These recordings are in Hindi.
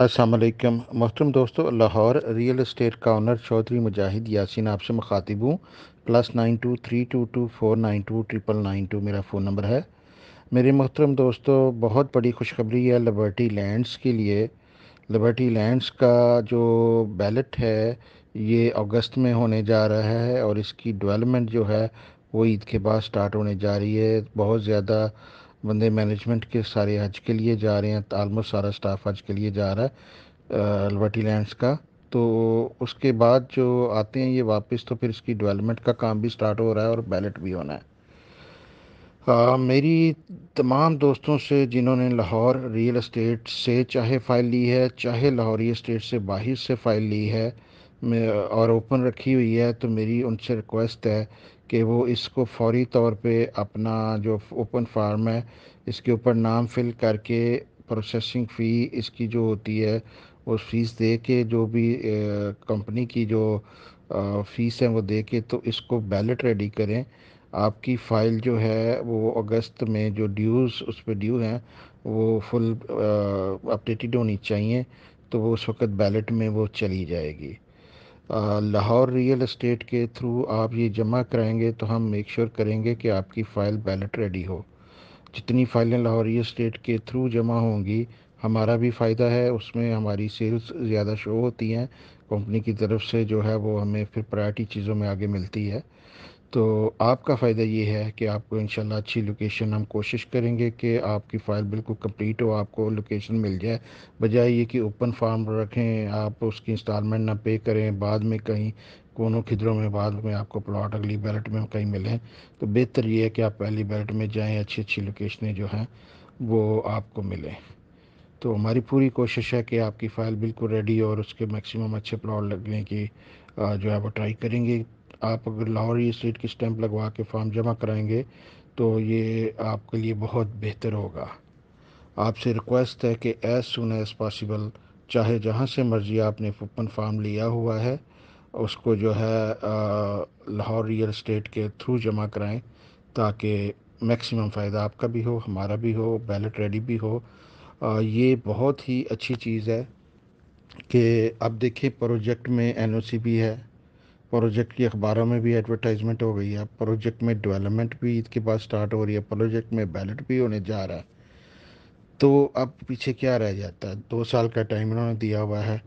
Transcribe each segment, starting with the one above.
असलम मोहतरम दोस्तों लाहौर रियल इस्टेट का ऑनर चौधरी मुजाहिद यासिन आपसे मुखातिब हूँ plus nine two three two two four nine two triple nine two मेरा फ़ोन नंबर है मेरे महतरम दोस्तों बहुत बड़ी खुशखबरी है लिबर्टी लैंड्स के लिए लिबर्टी लैंड्स का जो बैलेट है ये अगस्त में होने जा रहा है और इसकी डेवलपमेंट जो है वो ईद के बाद स्टार्ट होने जा रही है बहुत ज़्यादा बंदे मैनेजमेंट के सारे आज के लिए जा रहे हैं आलमोस्ट सारा स्टाफ आज के लिए जा रहा है अलबटी लैंड्स का तो उसके बाद जो आते हैं ये वापस तो फिर इसकी डेवलपमेंट का काम भी स्टार्ट हो रहा है और बैलेट भी होना है आ, मेरी तमाम दोस्तों से जिन्होंने लाहौर रियल इस्टेट से चाहे फ़ाइल ली है चाहे रियल इस्टेट से बाहर से फ़ाइल ली है और ओपन रखी हुई है तो मेरी उनसे रिक्वेस्ट है कि वो इसको फौरी तौर पे अपना जो ओपन फार्म है इसके ऊपर नाम फिल करके प्रोसेसिंग फ़ी इसकी जो होती है वो फ़ीस दे के जो भी कंपनी की जो फ़ीस है वो दे के तो इसको बैलेट रेडी करें आपकी फ़ाइल जो है वो अगस्त में जो ड्यूज़ उस पर ड्यू हैं वो फुल अपडेटेड होनी चाहिए तो वो उस वक्त बैलेट में वो चली जाएगी लाहौर रियल इस्टेट के थ्रू आप ये जमा कराएंगे तो हम मेक श्योर sure करेंगे कि आपकी फ़ाइल बैलेट रेडी हो जितनी फाइलें लाहौर रियल इस्टेट के थ्रू जमा होंगी हमारा भी फ़ायदा है उसमें हमारी सेल्स ज़्यादा शो होती हैं कंपनी की तरफ से जो है वो हमें फिर प्रायरिटी चीज़ों में आगे मिलती है तो आपका फ़ायदा ये है कि आपको इन अच्छी लोकेशन हम कोशिश करेंगे कि आपकी फ़ाइल बिल्कुल कंप्लीट हो आपको लोकेशन मिल जाए बजाय ये कि ओपन फार्म रखें आप उसकी इंस्टॉलमेंट ना पे करें बाद में कहीं कोनों खिदरों में बाद में आपको प्लॉट अगली बैलेट में कहीं मिलें तो बेहतर ये है कि आप पहली बैलेट में जाएँ अच्छी अच्छी लोकेशनें जो हैं वो आपको मिलें तो हमारी पूरी कोशिश है कि आपकी फ़ाइल बिल्कुल रेडी और उसके मैक्सिमम अच्छे प्लॉट लगने की जो है वो ट्राई करेंगे आप अगर लाहौरी स्टेट की स्टैंप लगवा के फॉर्म जमा कराएंगे तो ये आपके लिए बहुत बेहतर होगा आपसे रिक्वेस्ट है कि एज़ सुन एज़ पॉसिबल चाहे जहाँ से मर्ज़ी आपने फुपन फार्म लिया हुआ है उसको जो है लाहौर रियल इस्टेट के थ्रू जमा कराएं ताकि मैक्सिमम फ़ायदा आपका भी हो हमारा भी हो बैलेट रेडी भी हो आ, ये बहुत ही अच्छी चीज़ है कि अब देखिए प्रोजेक्ट में एनओसी भी है प्रोजेक्ट की अखबारों में भी एडवर्टाइजमेंट हो गई है प्रोजेक्ट में डेवलपमेंट भी के बाद स्टार्ट हो रही है प्रोजेक्ट में बैलेट भी होने जा रहा है तो अब पीछे क्या रह जाता है दो साल का टाइम इन्होंने दिया हुआ है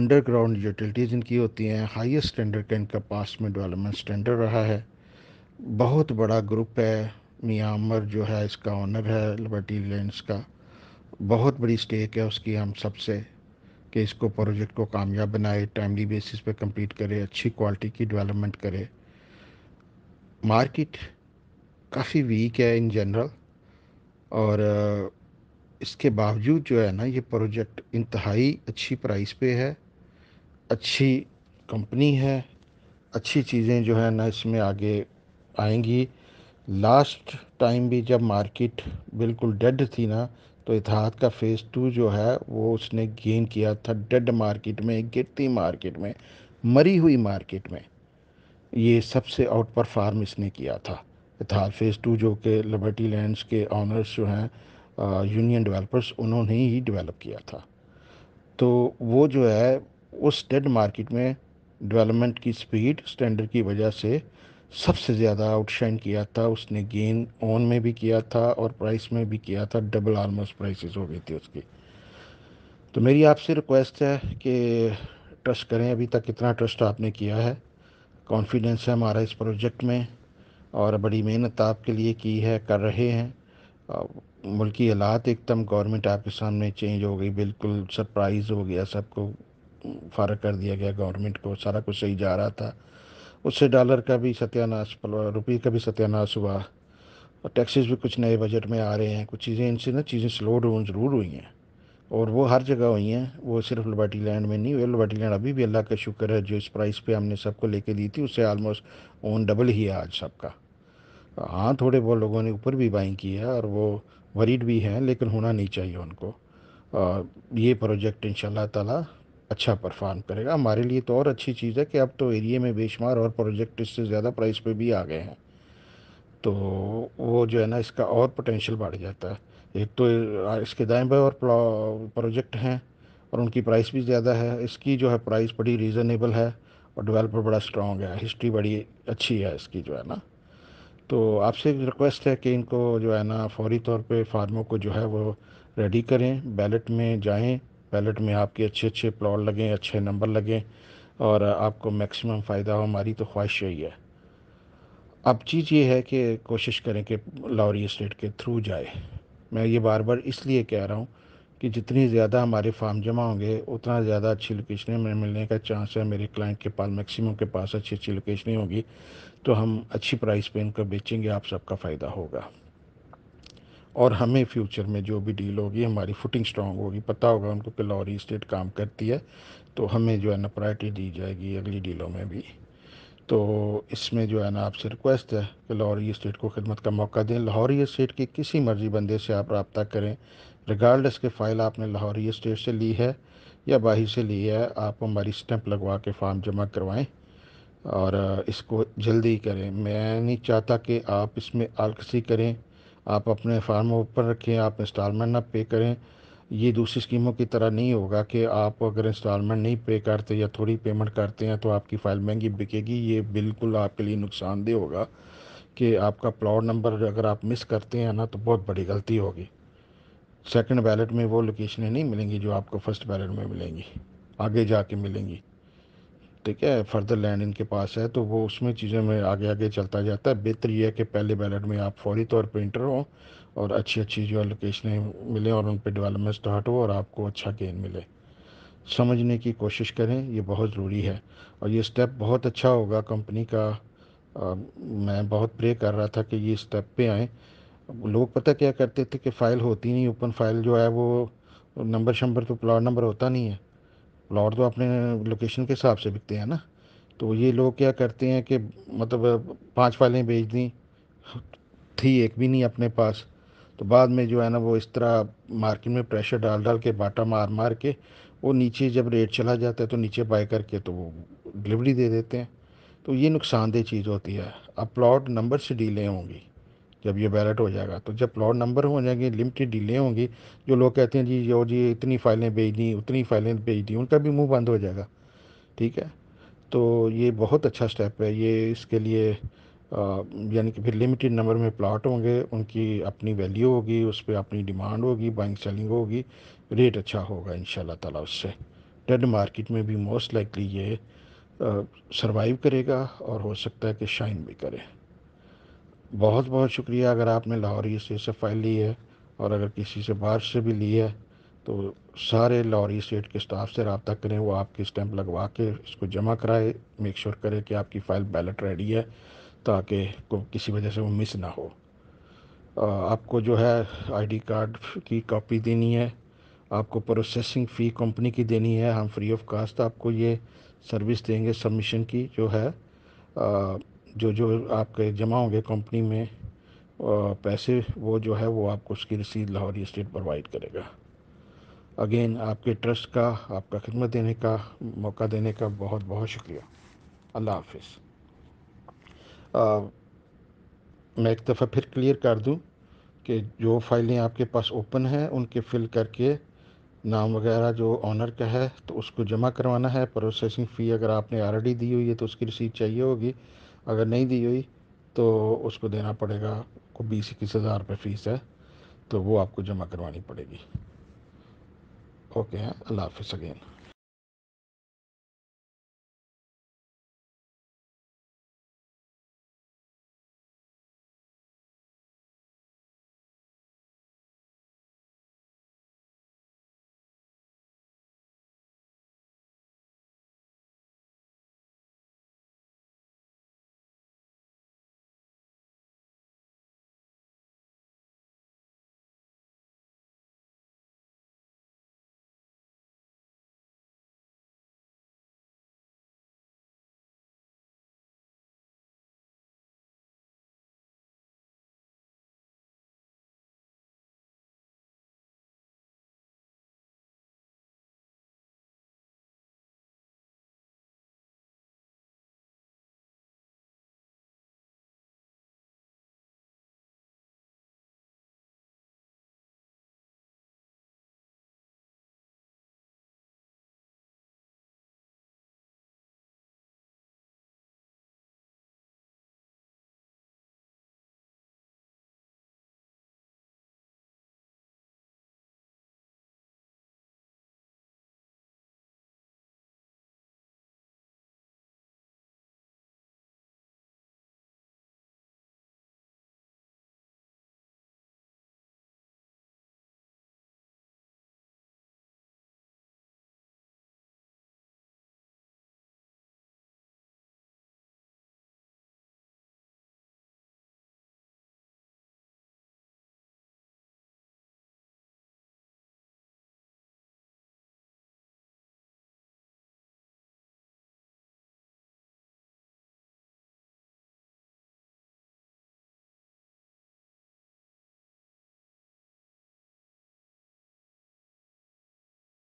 अंडरग्राउंड यूटिलिटीज़ इनकी होती हैं हाईएस्ट स्टैंडर्ड का इनका पास में डेवलपमेंट स्टैंडर्ड रहा है बहुत बड़ा ग्रुप है मियाँ अमर जो है इसका ऑनर है लिबर्टी लैंड का बहुत बड़ी स्टेक है उसकी हम सबसे कि इसको प्रोजेक्ट को कामयाब बनाए टाइमली बेसिस पे कंप्लीट करे अच्छी क्वालिटी की डेवलपमेंट करे मार्केट काफ़ी वीक है इन जनरल और इसके बावजूद जो है ना ये प्रोजेक्ट इंतहाई अच्छी प्राइस पे है अच्छी कंपनी है अच्छी चीज़ें जो है ना इसमें आगे आएंगी लास्ट टाइम भी जब मार्केट बिल्कुल डेड थी ना तो इतिहाद का फेज़ टू जो है वो उसने गेन किया था डेड मार्केट में गिरती मार्केट में मरी हुई मार्केट में ये सबसे आउट परफार्म इसने किया था इतिहाद फेज़ टू जो कि लिबर्टी लैंड्स के ऑनर्स जो हैं यूनियन डेवलपर्स उन्होंने ही डेवलप किया था तो वो जो है उस डेड मार्केट में डेवलपमेंट की स्पीड स्टैंडर्ड की वजह से सबसे ज़्यादा आउटशाइन किया था उसने गेन ऑन में भी किया था और प्राइस में भी किया था डबल आलमोस्ट प्राइसेस हो गई थी उसकी तो मेरी आपसे रिक्वेस्ट है कि ट्रस्ट करें अभी तक कितना ट्रस्ट आपने किया है कॉन्फिडेंस है हमारा इस प्रोजेक्ट में और बड़ी मेहनत आपके लिए की है कर रहे हैं मुल्की हालात एकदम गवर्नमेंट आपके सामने चेंज हो गई बिल्कुल सरप्राइज़ हो गया सबको फ़र्क कर दिया गया गवर्नमेंट को सारा कुछ सही जा रहा था उससे डॉलर का भी सत्यानाश रुपये का भी सत्यानाश हुआ और टैक्सेस भी कुछ नए बजट में आ रहे हैं कुछ चीज़ें इनसे ना चीज़ें स्लो डाउन ज़रूर हुई हैं और वो हर जगह हुई हैं वो सिर्फ लबाटी लैंड में नहीं हुई लबाटी लैंड अभी भी अल्लाह का शुक्र है जो इस प्राइस पे हमने सबको लेके दी थी उससे आलमोस्ट ओन डबल ही है आज सबका हाँ थोड़े बहुत लोगों ने ऊपर भी बाइंग की है और वो वरीड भी हैं लेकिन होना नहीं चाहिए उनको आ, ये प्रोजेक्ट इन ताला अच्छा परफॉर्म करेगा हमारे लिए तो और अच्छी चीज़ है कि अब तो एरिए में बेशुमार और प्रोजेक्ट इससे ज़्यादा प्राइस पे भी आ गए हैं तो वो जो है ना इसका और पोटेंशियल बढ़ जाता है एक तो इसके दाएं बाएं और प्रोजेक्ट हैं और उनकी प्राइस भी ज़्यादा है इसकी जो है प्राइस बड़ी रीज़नेबल है और डेवलपर बड़ा स्ट्रॉन्ग है हिस्ट्री बड़ी अच्छी है इसकी जो है ना तो आपसे रिक्वेस्ट है कि इनको जो है ना फौरी तौर पे फार्मों को जो है वो रेडी करें बैलेट में जाएं पैलेट में आपके अच्छे अच्छे प्लॉट लगें अच्छे नंबर लगें और आपको मैक्सिमम फ़ायदा हो हमारी तो ख्वाहिश यही है अब चीज़ ये है कि कोशिश करें कि लाहौरी इस्टेट के थ्रू जाए मैं ये बार बार इसलिए कह रहा हूँ कि जितनी ज़्यादा हमारे फार्म जमा होंगे उतना ज़्यादा अच्छी लोकेशनें में मिलने का चांस है मेरे क्लाइंट के पास मैक्सिमम के पास अच्छी अच्छी लोकेशनें होगी तो हम अच्छी प्राइस पे इनको बेचेंगे आप सबका फ़ायदा होगा और हमें फ्यूचर में जो भी डील होगी हमारी फुटिंग स्ट्रांग होगी पता होगा उनको कि लॉरी स्टेट काम करती है तो हमें जो है ना प्रायरिटी दी जाएगी अगली डीलों में भी तो इसमें जो है ना आपसे रिक्वेस्ट है कि लाहौरी स्टेट को खिदमत का मौका दें लाहौरी स्टेट के किसी मर्जी बंदे से आप रबता करें रिगार्डस के फ़ाइल आपने लाहौरी स्टेट से ली है या बाहर से ली है आप हमारी स्टैंप लगवा के फार्म जमा करवाएं और इसको जल्दी करें मैं नहीं चाहता कि आप इसमें आलकसी करें आप अपने फार्म ऊपर रखें आप इंस्टॉलमेंट ना पे करें ये दूसरी स्कीमों की तरह नहीं होगा कि आप अगर इंस्टॉलमेंट नहीं पे करते या थोड़ी पेमेंट करते हैं तो आपकी फ़ाइल महंगी बिकेगी ये बिल्कुल आपके लिए नुकसानदेह होगा कि आपका प्लॉट नंबर अगर आप मिस करते हैं ना तो बहुत बड़ी गलती होगी सेकंड बैलेट में वो लोकेशनें नहीं मिलेंगी जो आपको फर्स्ट बैलेट में मिलेंगी आगे जाके मिलेंगी ठीक है फर्दर लैंड इनके पास है तो वो उसमें चीज़ों में आगे आगे चलता जाता है बेहतर ये है कि पहले बैलेट में आप फौरी तौर पर इंटर हों और अच्छी अच्छी जो लोकेशनें मिलें और उन पर डेवलपमेंट स्टार्ट हो और आपको अच्छा गेन मिले समझने की कोशिश करें ये बहुत ज़रूरी है और ये स्टेप बहुत अच्छा होगा कंपनी का आ, मैं बहुत प्रे कर रहा था कि ये स्टेप पे आए लोग पता क्या करते थे कि फ़ाइल होती नहीं ओपन फाइल जो है वो नंबर शंबर तो प्लॉट नंबर होता नहीं है प्लॉट तो अपने लोकेशन के हिसाब से बिकते हैं ना तो ये लोग क्या करते हैं कि मतलब पांच फाइलें बेच दी थी एक भी नहीं अपने पास तो बाद में जो है ना वो इस तरह मार्केट में प्रेशर डाल डाल के बाटा मार मार के वो नीचे जब रेट चला जाता है तो नीचे बाय करके तो वो डिलीवरी दे देते हैं तो ये नुकसानदेह चीज़ होती है अब प्लॉट नंबर से डीलें होंगी जब ये बैलेट हो जाएगा तो जब प्लॉट नंबर हो जाएंगे लिमिटेड डीलें होंगी जो लोग कहते हैं जी जो जी इतनी फाइलें भेज दी उतनी फाइलें भेज दी उनका भी मुंह बंद हो जाएगा ठीक है तो ये बहुत अच्छा स्टेप है ये इसके लिए यानी कि फिर लिमिटेड नंबर में प्लाट होंगे उनकी अपनी वैल्यू होगी उस पर अपनी डिमांड होगी बाइंग सेलिंग होगी रेट अच्छा होगा इन ताला उससे डेड मार्केट में भी मोस्ट लाइकली ये सर्वाइव करेगा और हो सकता है कि शाइन भी करे बहुत बहुत शुक्रिया अगर आपने लाहौरी स्टेट से फ़ाइल ली है और अगर किसी से बाहर से भी ली है तो सारे लाहौरी स्टेट के स्टाफ से रबता करें वो आपकी स्टैंप लगवा के इसको जमा कराए मेक श्योर करें कि आपकी फ़ाइल बैलेट रेडी है ताकि किसी वजह से वो मिस ना हो आपको जो है आईडी कार्ड की कॉपी देनी है आपको प्रोसेसिंग फ़ी कंपनी की देनी है हम फ्री ऑफ कास्ट आपको ये सर्विस देंगे सबमिशन की जो है आ, जो जो आपके जमा होंगे कंपनी में पैसे वो जो है वो आपको उसकी रसीद लाहौरी स्टेट प्रोवाइड करेगा अगेन आपके ट्रस्ट का आपका खिदमत देने का मौका देने का बहुत बहुत शुक्रिया अल्लाह हाफ मैं एक दफ़ा फिर क्लियर कर दूं कि जो फाइलें आपके पास ओपन हैं उनके फिल करके नाम वगैरह जो ऑनर का है तो उसको जमा करवाना है प्रोसेसिंग फ़ी अगर आपने ऑलरेडी दी हुई है तो उसकी रसीद चाहिए होगी अगर नहीं दी हुई तो उसको देना पड़ेगा को बीस इक्कीस हज़ार रुपये फ़ीस है तो वो आपको जमा करवानी पड़ेगी ओके हैं हाँ, अल्लाह हाफि अगेन